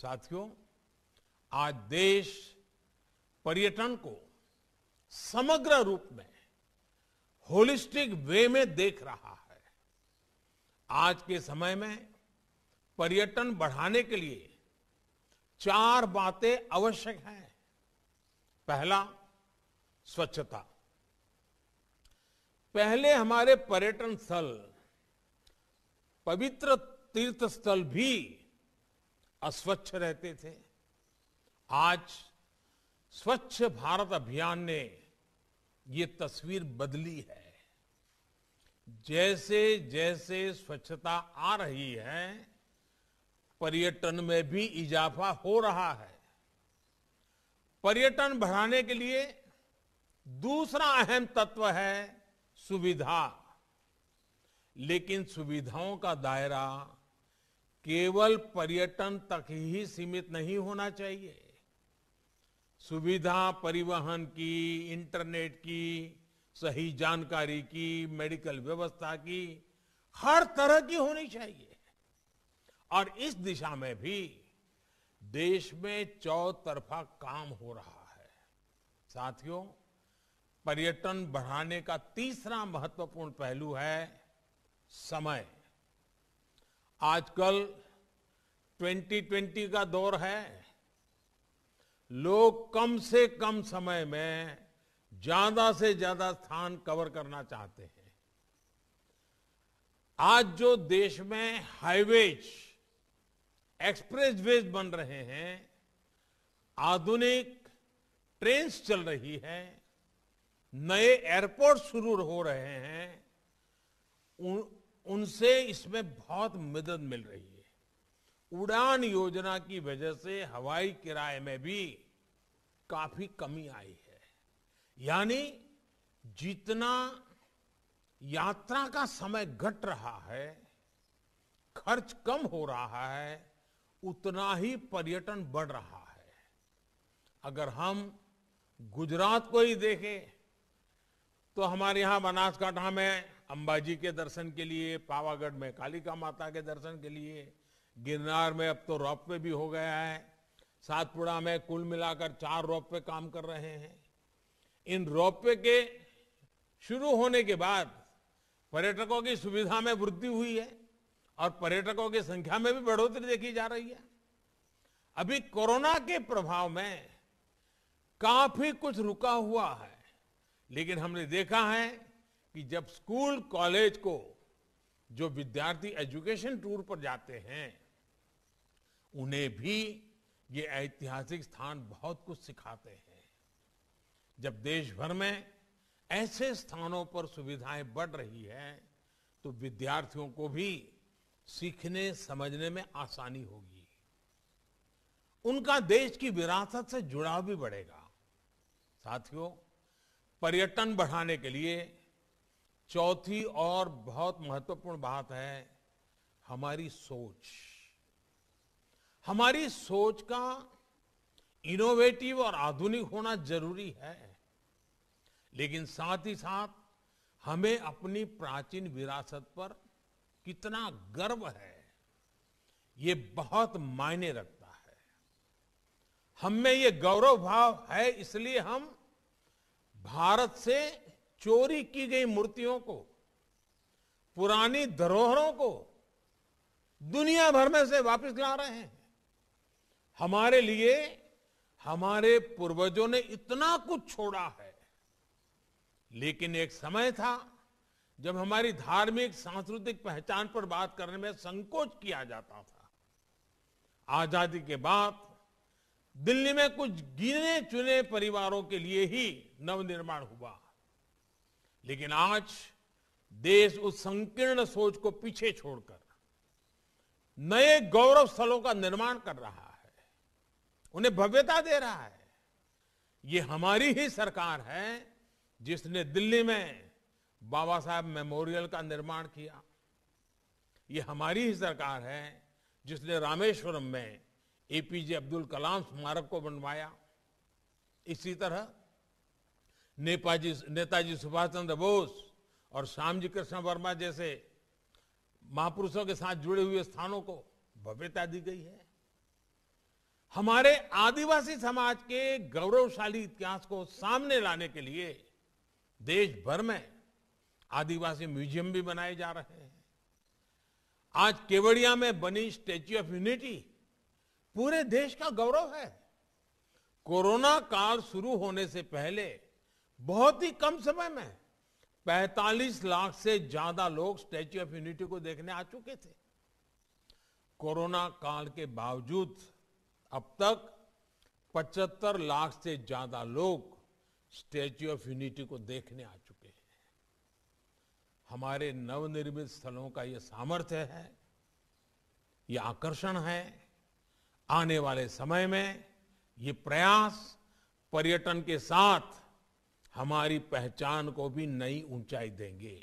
साथियों आज देश पर्यटन को समग्र रूप में होलिस्टिक वे में देख रहा है आज के समय में पर्यटन बढ़ाने के लिए चार बातें आवश्यक हैं पहला स्वच्छता पहले हमारे पर्यटन स्थल पवित्र तीर्थ स्थल भी अस्वच्छ रहते थे आज स्वच्छ भारत अभियान ने ये तस्वीर बदली है जैसे जैसे स्वच्छता आ रही है पर्यटन में भी इजाफा हो रहा है पर्यटन बढ़ाने के लिए दूसरा अहम तत्व है सुविधा लेकिन सुविधाओं का दायरा केवल पर्यटन तक ही सीमित नहीं होना चाहिए सुविधा परिवहन की इंटरनेट की सही जानकारी की मेडिकल व्यवस्था की हर तरह की होनी चाहिए और इस दिशा में भी देश में चौतरफा काम हो रहा है साथियों पर्यटन बढ़ाने का तीसरा महत्वपूर्ण पहलू है समय आजकल 2020 का दौर है लोग कम से कम समय में ज्यादा से ज्यादा स्थान कवर करना चाहते हैं आज जो देश में हाईवेज एक्सप्रेस वेज बन रहे हैं आधुनिक ट्रेन चल रही है नए एयरपोर्ट शुरू हो रहे हैं उनसे इसमें बहुत मदद मिल रही है उड़ान योजना की वजह से हवाई किराए में भी काफी कमी आई है यानी जितना यात्रा का समय घट रहा है खर्च कम हो रहा है उतना ही पर्यटन बढ़ रहा है अगर हम गुजरात को ही देखें तो हमारे यहां बनासकांठा में अंबाजी के दर्शन के लिए पावागढ़ में कालिका माता के दर्शन के लिए गिरनार में अब तो रॉप पे भी हो गया है सातपुड़ा में कुल मिलाकर चार रॉप पे काम कर रहे हैं इन रॉप पे के शुरू होने के बाद पर्यटकों की सुविधा में वृद्धि हुई है और पर्यटकों की संख्या में भी बढ़ोतरी देखी जा रही है अभी कोरोना के प्रभाव में काफी कुछ रुका हुआ है लेकिन हमने देखा है कि जब स्कूल कॉलेज को जो विद्यार्थी एजुकेशन टूर पर जाते हैं उन्हें भी ये ऐतिहासिक स्थान बहुत कुछ सिखाते हैं जब देश भर में ऐसे स्थानों पर सुविधाएं बढ़ रही है तो विद्यार्थियों को भी सीखने समझने में आसानी होगी उनका देश की विरासत से जुड़ाव भी बढ़ेगा साथियों पर्यटन बढ़ाने के लिए चौथी और बहुत महत्वपूर्ण बात है हमारी सोच हमारी सोच का इनोवेटिव और आधुनिक होना जरूरी है लेकिन साथ ही साथ हमें अपनी प्राचीन विरासत पर कितना गर्व है ये बहुत मायने रखता है हम में ये गौरव भाव है इसलिए हम भारत से चोरी की गई मूर्तियों को पुरानी धरोहरों को दुनिया भर में से वापस ला रहे हैं हमारे लिए हमारे पूर्वजों ने इतना कुछ छोड़ा है लेकिन एक समय था जब हमारी धार्मिक सांस्कृतिक पहचान पर बात करने में संकोच किया जाता था आजादी के बाद दिल्ली में कुछ गिने चुने परिवारों के लिए ही नवनिर्माण हुआ लेकिन आज देश उस संकीर्ण सोच को पीछे छोड़कर नए गौरव स्थलों का निर्माण कर रहा है उन्हें भव्यता दे रहा है ये हमारी ही सरकार है जिसने दिल्ली में बाबा साहब मेमोरियल का निर्माण किया ये हमारी ही सरकार है जिसने रामेश्वरम में एपीजे अब्दुल कलाम स्मारक को बनवाया इसी तरह नेपाजी नेताजी सुभाष चंद्र बोस और श्याम जी कृष्ण वर्मा जैसे महापुरुषों के साथ जुड़े हुए स्थानों को भव्यता दी गई है हमारे आदिवासी समाज के गौरवशाली इतिहास को सामने लाने के लिए देश भर में आदिवासी म्यूजियम भी बनाए जा रहे हैं आज केवड़िया में बनी स्टेच्यू ऑफ यूनिटी पूरे देश का गौरव है कोरोना काल शुरू होने से पहले बहुत ही कम समय में 45 लाख से ज्यादा लोग स्टैच्यू ऑफ यूनिटी को देखने आ चुके थे कोरोना काल के बावजूद अब तक 75 लाख से ज्यादा लोग स्टैच्यू ऑफ यूनिटी को देखने आ चुके हैं हमारे नवनिर्मित स्थलों का यह सामर्थ्य है यह आकर्षण है आने वाले समय में ये प्रयास पर्यटन के साथ हमारी पहचान को भी नई ऊंचाई देंगे